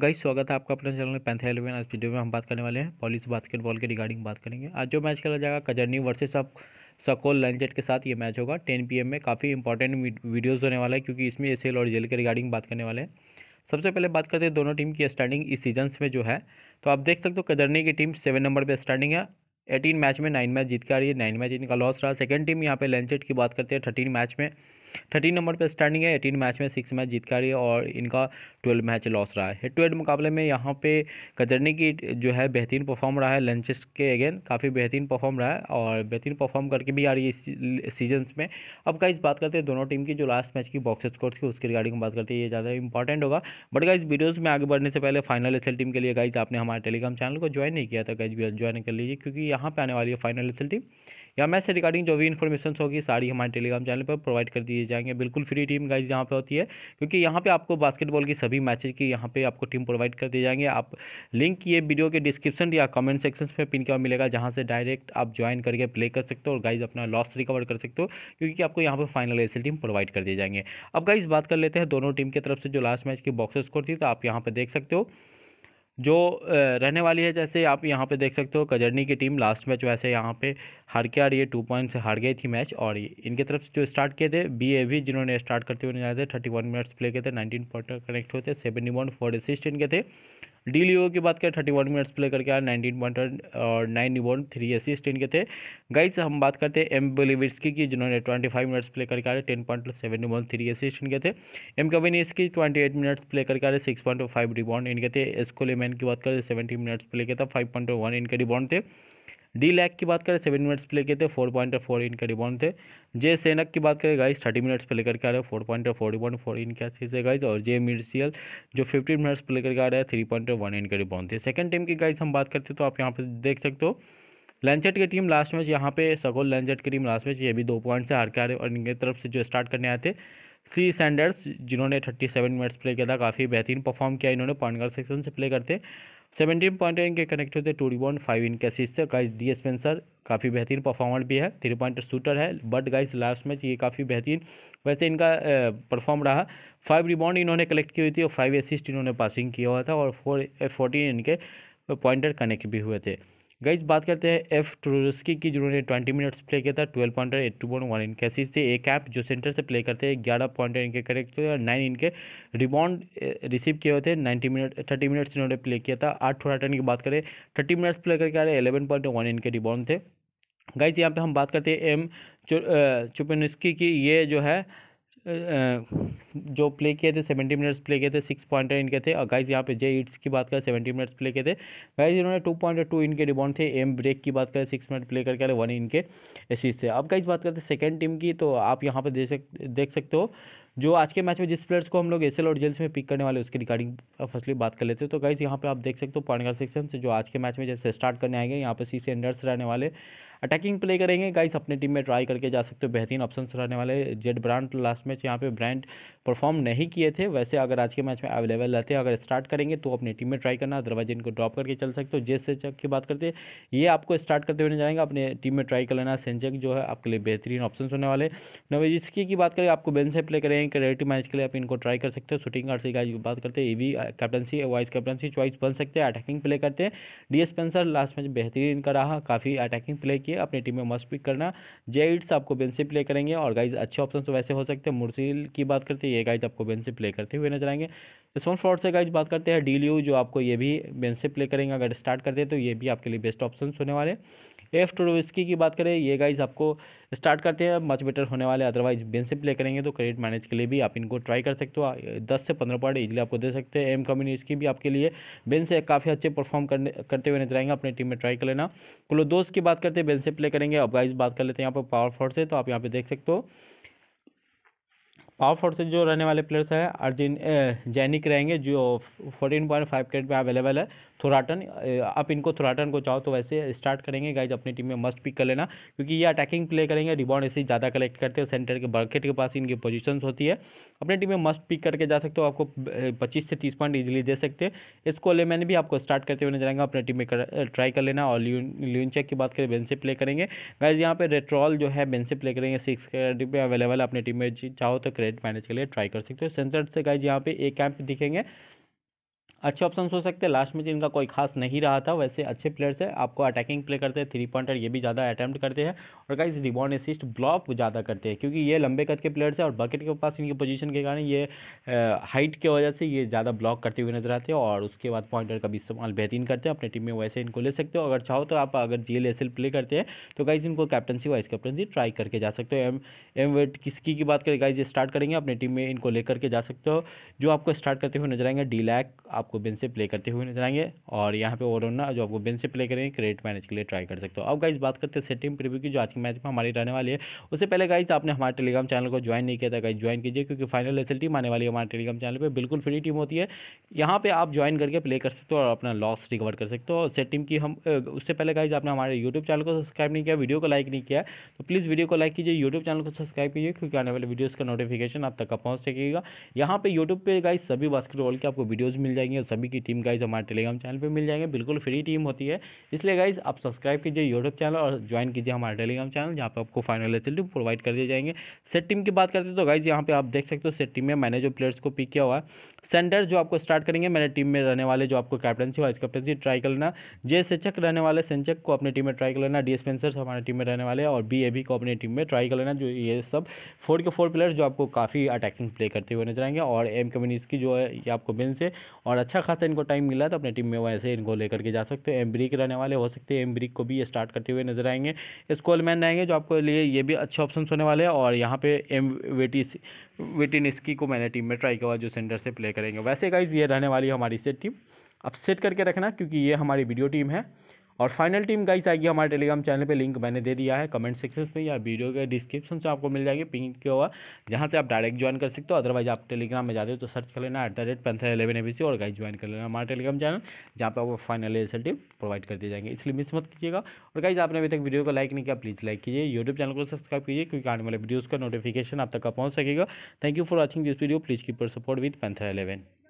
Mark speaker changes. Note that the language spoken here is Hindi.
Speaker 1: गई स्वागत है आपका अपने चैनल में पैंथे एलेवन आज वीडियो में हम बात करने वाले हैं पॉलिस बास्केटबॉल के रिगार्डिंग बात करेंगे आज जो मैच खेला जाएगा कजरनी वर्सेस अब सकोल लंचेट के साथ ये मैच होगा टेन पी में काफ़ी इंपॉर्टेंट वीडियोज़ होने वाला है क्योंकि इसमें एस और जेल के रिगार्डिंग बात करने वाले हैं सबसे पहले बात करते हैं दोनों टीम की स्टैंडिंग इस सीजन में जो है तो आप देख सकते हो कजरनी की टीम सेवन नंबर पर स्टैंडिंग है एटीन मैच में नाइन मैच जीत के आ रही है नाइन मैच इनका लॉस रहा सेकेंड टीम यहाँ पे लंचेट की बात करते हैं थर्टीन मैच में थर्टीन नंबर पर स्टैंडिंग है एटीन मैच में सिक्स मैच जीत कर और इनका ट्वेल्व मैच लॉस रहा है ट्वेल्व मुकाबले में यहाँ पे कजरनी की जो है बेहतरीन परफॉर्म रहा है लंचेस के अगेन काफ़ी बेहतरीन परफॉर्म रहा है और बेहतरीन परफॉर्म करके भी आ रही है इस सीजन्स में अब का बात करते हैं दोनों टीम की जो लास्ट मैच की बॉक्स स्कोर थी उसके रिगार्डिंग बात करते हैं ये ज़्यादा इंपॉर्टेंट होगा बट गाइज वीडियोज़ में आगे बढ़ने से पहले फाइनल एस टीम के लिए गाइज आपने हमारे टेलीग्राम चैनल को ज्वाइन नहीं किया था गाइज ज्वाइन कर लीजिए क्योंकि यहाँ पर आने वाली है फाइनल एस टीम या मैच से रिगार्डिंग जो भी इन्फॉर्मेशन होगी सारी हमारे टेलीग्राम चैनल पर प्रोवाइड कर दिए जाएंगे बिल्कुल फ्री टीम गाइज यहाँ पर होती है क्योंकि यहाँ पर आपको बास्केटबॉल की सभी मैचेज की यहाँ पर आपको टीम प्रोवाइड कर दिए जाएंगे आप लिंक ये वीडियो के डिस्क्रिप्शन या कमेंट सेक्शन में पिन किया मिलेगा जहाँ से डायरेक्ट आप ज्वाइन करके प्ले कर सकते हो और गाइज अपना लॉस रिकवर कर सकते हो क्योंकि आपको यहाँ पर फाइनल ऐसी टीम प्रोवाइड कर दिए जाएंगे अब गाइज बात कर लेते हैं दोनों टीम की तरफ से जो लास्ट मैच की बॉक्स स्कोर थी तो आप यहाँ पर देख सकते हो जो रहने वाली है जैसे आप यहाँ पे देख सकते हो कजरनी की टीम लास्ट मैच वैसे यहाँ पे हार के और ये टू पॉइंट से हार गई थी मैच और इनके तरफ से जो स्टार्ट किए थे बी ए वी जिन्होंने स्टार्ट करते हुए आए थे थर्टी वन मिनट्स प्ले किए थे नाइनटीन पॉइंट कनेक्ट हुए थे सेवेंटी वन फोर असिस्ट इनके थे डी लियो की बात करें थर्टी वन मिनट्स प्ले करके आया नाइनटीन पॉइंट और नाइन रिबॉन्ड थ्री असिस्ट इनके थे गाइस हम बात करते हैं एम बेलिविट्सकी की जिन्होंने ट्वेंटी फाइव मिनट्स प्ले करके आ रहे ten point seven rebound three assist इनके थे एम कविन की ट्वेंटी एट मिनट्स प्ले करके आ रहे सिक्स पॉइंट फाइव रिबॉन्ड इनके थे एस्कोलेमैन की बात करें सेवेंटी मिनट्स प्ले किया था फाइव पॉइंट वन इनके रिबॉन्ड थे डी लैक की बात करें सेवन मिनट्स प्ले किए थे फोर पॉइंट फोर इन का रिबाउंड थे जे सेनक की बात करें गाइज थर्टी मिनट्स प्ले करके आ रहे हैं four point four rebound four इनके असीस है गाइज और जे मिर्सियल जो फिफ्टीन मिनट्स प्ले करके आ रहे हैं थ्री पॉइंट वन वन इनके रिबाउंड थे सेकंड टीम की गाइज हम बात करते तो आप यहाँ पर देख सकते हो लैंचेट की टीम लास्ट मैच यहाँ पे सगोल लैंचेट की टीम लास्ट मैच ये भी दो पॉइंट से हार के आ रहे और इनके तरफ से जो स्टार्ट करने आए थे सी सैंडर्स जिन्होंने थर्टी सेवन मिनट्स प्ले किया था काफ़ी बेहतरीन परफॉर्म किया इन्होंने पॉइंट गार्ड सेक्शन से प्ले करते सेवेंटीन पॉइंट इनके कनेक्ट होते टू रिबॉन्ड फाइव इनके असिस्ट से गाइस डी स्पेंसर काफ़ी बेहतरीन परफॉर्मर भी है थ्री पॉइंट शूटर है बट गाइस लास्ट मैच ये काफ़ी बेहतरीन वैसे इनका परफॉर्म रहा फाइव रिबॉन्ड इन्होंने कलेक्ट की हुई थी और फाइव असिस्ट इन्होंने पासिंग किया हुआ था और फोर फोर्टीन इनके पॉइंटर कनेक्ट भी हुए थे गाइज बात करते हैं एफ ट्रोस्की की जिन्होंने ट्वेंटी मिनट्स प्ले किया था twelve pointer eight two point one इनके कैसी थे एक ऐप जो सेंटर से प्ले करते हैं ग्यारह पॉइंटर इनके करेक्ट थे और नाइन इनके रिबाउंड रिसीव किए हुए थे नाइन्टी मिनट थर्टी मिनट्स इन्होंने प्ले किया था आठ थोड़ा टन की बात करें थर्टी मिनट्स प्ले करके आ रहे इलेवन पॉइंट वन इनके रिबाउंड थे गाइज यहाँ पे हम बात करते हैं एम चुपनस्की की ये जो है जो प्ले किए थे सेवेंटी मिनट्स प्ले किए थे सिक्स पॉइंटर इनके थे और गाइज यहाँ पे जे इट्स की बात करें सेवेंटी मिनट्स प्ले किए थे गाइज इन्होंने टू पॉइंट टू इनके रिबाउंड थे एम ब्रेक की बात करें सिक्स मिनट प्ले करके अरे वन इनके एसिस थे अब गाइज बात करते हैं सेकेंड टीम की तो आप यहाँ पर देख सक देख सकते हो जो आज के मैच में जिस प्लेयर्स को हम लोग एस और जेल्स में पिक करने वाले उसके रिगार्डिंग फर्स्टली बात कर लेते हैं तो गाइज यहाँ पे आप देख सकते हो पॉइंट सेक्शन से जो आज के मैच में जैसे स्टार्ट करने आएंगे यहाँ पे सी सेंडर्स एंडर्स रहने वाले अटैकिंग प्ले करेंगे गाइस अपने टीम में ट्राई करके जा सकते हो बेहतरीन ऑप्शन रहने वाले जेड ब्रांड लास्ट मैच यहाँ पे ब्रांड परफॉर्म नहीं किए थे वैसे अगर आज के मैच में अवेलेबल रहते अगर स्टार्ट करेंगे तो अपनी टीम में ट्राई करना अदरवाइज इनको ड्रॉप करके चल सकते हो जेस चक की बात करते ये आपको स्टार्ट करते हुए जाएंगे अपने टीम में ट्राई कर लेना सेंचक जो है आपके लिए बेहतरीन ऑप्शन होने वाले नवेजिस्की की बात करें आपको बेन से प्ले करेंगे क्रेडिटी मैच के लिए आप इनको ट्राई कर सकते हो शूटिंग गार्ड से की बात करते हैं ई कैप्टनसी वाइस कैप्टनसी चॉइस बन सकते हैं अटैकिंग प्ले करते हैं डी स्पेंसर लास्ट मैच बेहतरीन इनका रहा काफ़ी अटैकिंग प्ले किया देखिए अपनी टीम में मस्ट पिक करना जेइट्स आपको बेन से प्ले करेंगे और गाइज अच्छे ऑप्शन तो वैसे हो सकते हैं मुर्सिल की बात करते हैं ये गाइज आपको बेन से प्ले करते हुए नजर आएंगे स्मॉल फ्रॉड से गाइज बात करते हैं डील जो आपको ये भी बेन से प्ले करेंगे अगर स्टार्ट करते हैं तो ये भी आपके लिए बेस्ट ऑप्शन होने वाले हैं एफ रिस्की की बात करें ये गाइज आपको स्टार्ट करते हैं मच बेटर होने वाले अदरवाइज बेन से प्ले करेंगे तो क्रेडिट मैनेज के लिए भी आप इनको ट्राई कर सकते हो दस से पंद्रह पॉइंट इजिली आपको दे सकते हैं एम कम्यूनी इसकी भी आपके लिए बेन से काफ़ी अच्छे परफॉर्म करने करते हुए नजर आएंगे अपनी टीम में ट्राई कर लेना कुलो दोस्त की बात करते हैं बेन से प्ले करेंगे अब गाइज बात कर लेते हैं यहाँ पर पावर फोर्ड से तो आप यहाँ पर देख सकते हो ऑफ से जो रहने वाले प्लेयर्स हैं अर्जिन जैनिक रहेंगे जो फोर्टीन पॉइंट फाइव क्रेड में अवेलेबल है थोराटन आप इनको थोराटन को चाहो तो वैसे स्टार्ट करेंगे गाइज अपनी टीम में मस्ट पिक कर लेना क्योंकि ये अटैकिंग प्ले करेंगे रिबाउंड ऐसे ज़्यादा कलेक्ट करते हैं सेंटर के बर्केट के पास इनकी पोजिशन होती है अपनी टीम में मस्ट पिक करके जा सकते हो आपको पच्चीस से तीस पॉइंट ईजिली दे सकते हैं इसको ले मैंने भी आपको स्टार्ट करते हुए नजर आएंगे अपने टीम में ट्राई कर लेना और ल्यून ल्यून चेक की बात करें बेन से प्ले करेंगे गाइज यहाँ पर रेट्रॉल जो है बेन से प्ले करेंगे सिक्स में अवेलेबल है अपनी टीम में चाहो तो क्रेड मैनेज के लिए ट्राई कर सकते हो सेंसर से गाइज यहाँ पे एक कैंप दिखेंगे अच्छे ऑप्शन हो सकते हैं लास्ट में इनका कोई खास नहीं रहा था वैसे अच्छे प्लेयर्स है आपको अटैकिंग प्ले करते हैं थ्री पॉइंटर ये भी ज़्यादा अटैम्प्ट करते हैं और गाइस रिबॉन असिस्ट ब्लॉक ज़्यादा करते हैं क्योंकि ये लंबे कद के प्लेयर्स हैं और बकेट के पास इनकी पोजीशन के कारण ये हाइट की वजह से ये ज़्यादा ब्लॉक करते हुए नजर आते हैं और उसके बाद पॉइंटर का भी इस्तेमाल बेहतरीन करते हैं अपने टीम में वैसे इनको ले सकते हो अगर चाहो तो आप अगर जी एल प्ले करते हैं तो गाइज इनको कैप्टनसी वाइस कैप्टनसी ट्राई करके जा सकते हो एम एम वेट किसकी की बात करें गाइज ये स्टार्ट करेंगे अपनी टीम में इनको लेकर के जा सकते हो जो आपको स्टार्ट करते हुए नजर आएंगे डी लैक आप आपको बिन से प्ले करते हुए नजर आएंगे और यहाँ पे ना जो आपको बिन से प्ले करेंगे क्रेडिट मैनेज के लिए ट्राई कर सकते हो अब गाइज बात करते हैं सेटिंग प्रीव्यू की जो आज के मैच में हमारी रहने वाली है उससे पहले गाइज आपने हमारे टेलीग्राम चैनल को ज्वाइन नहीं किया था गाइज ज्वाइन कीजिए क्योंकि फाइनल एस टीम आने वाली है हमारे टेलीग्राम चैनल पर बिल्कुल फ्री टीम होती है यहाँ पर आप ज्वाइन करके प्ले कर सकते हो और अपना लॉस रिकवर कर सकते हो और सेट टीम की हम उससे पहले गाइज आपने हमारे यूट्यूब चैनल को सब्सक्राइब नहीं किया वीडियो को लाइक नहीं किया तो प्लीज़ वीडियो को लाइक कीजिए यूट्यूब चैनल को सब्सक्राइब कीजिए क्योंकि आने वाले वीडियोज़ का नोटिफिकेशन आप तक पहुँच सकेगा यहाँ पर यूट्यूब पर गाइज सभी बास्केटबॉल के आपको वीडियोज़ मिल जाएंगे हैं सभी की टीम गाइज हमारे टेलीग्राम चैनल पर मिल जाएंगे बिल्कुल फ्री टीम होती है इसलिए गाइज आप सब्सक्राइब कीजिए यूट्यूब चैनल और ज्वाइन कीजिए हमारे टेलीग्राम चैनल जहाँ पर आपको फाइनल एसिलिटी प्रोवाइड कर दिए जाएंगे सेट टीम की बात करते हैं तो गाइज यहाँ पर आप देख सकते हो सेट टीम में मैंने जो प्लेयर्स को पिक किया हुआ है सेंटर जो आपको स्टार्ट करेंगे मेरे टीम में रहने वाले जो आपको कैप्टनसी वाइस कैप्टनसी ट्राई कर लेना जे सेचक रहने वाले सेंचक को अपने टीम में ट्राई कर लेना डी स्पेंसर्स हमारे टीम में रहने वाले और बी ए बी को अपनी टीम में ट्राई कर लेना जो ये सब फोर के फोर प्लेयर्स जो आपको काफ़ी अटैकिंग प्ले करते हुए नजर आएंगे और एम कम्युनिस्ट की जो है ये आपको बेन से और अच्छा खासा इनको टाइम मिला तो अपने टीम में वैसे इनको लेकर के जा सकते हैं एम ब्रिक रहने वाले हो सकते हैं एम ब्रिक को भी ये स्टार्ट करते हुए नजर आएंगे स्कोलमैन रहेंगे जो आपको लिए ये भी अच्छे ऑप्शन होने वाले हैं और यहाँ पे एम वेटी इसकी को मैंने टीम में ट्राई किया जो सेंटर से प्ले करेंगे वैसे गाइज ये रहने वाली हमारी सेट टीम अब सेट करके रखना क्योंकि ये हमारी वीडियो टीम है और फाइनल टीम गाइस आएगी हमारे टेलीग्राम चैनल पे लिंक मैंने दे दिया है कमेंट सेक्शन में या वीडियो के डिस्क्रिप्शन से आपको मिल जाएगी पिंक के हुआ जहाँ से आप डायरेक्ट ज्वाइन कर सकते हो अदरवाइज आप टेलीग्राम में जाते हो तो सर्च कर लेना at the rate Panther Eleven A और गाइस ज्वाइन कर लेना हमारा टेलीग्राम चैनल जहाँ पर आपको फाइनल एसल टीम प्रोवाइड कर दिए जाएंगे इसलिए मिस मत कीजिएगा और गाइज आपने अभी तक वीडियो को लाइक नहीं किया प्लीज़ लाइक कीजिए यूट्यूब चैनल को सब्सक्राइब कीजिए क्योंकि आने वाले वीडियोज़ का नोटिफिकेशन आप तक पहुँच सकेगा thank you for watching this video please keeper support with Panther eleven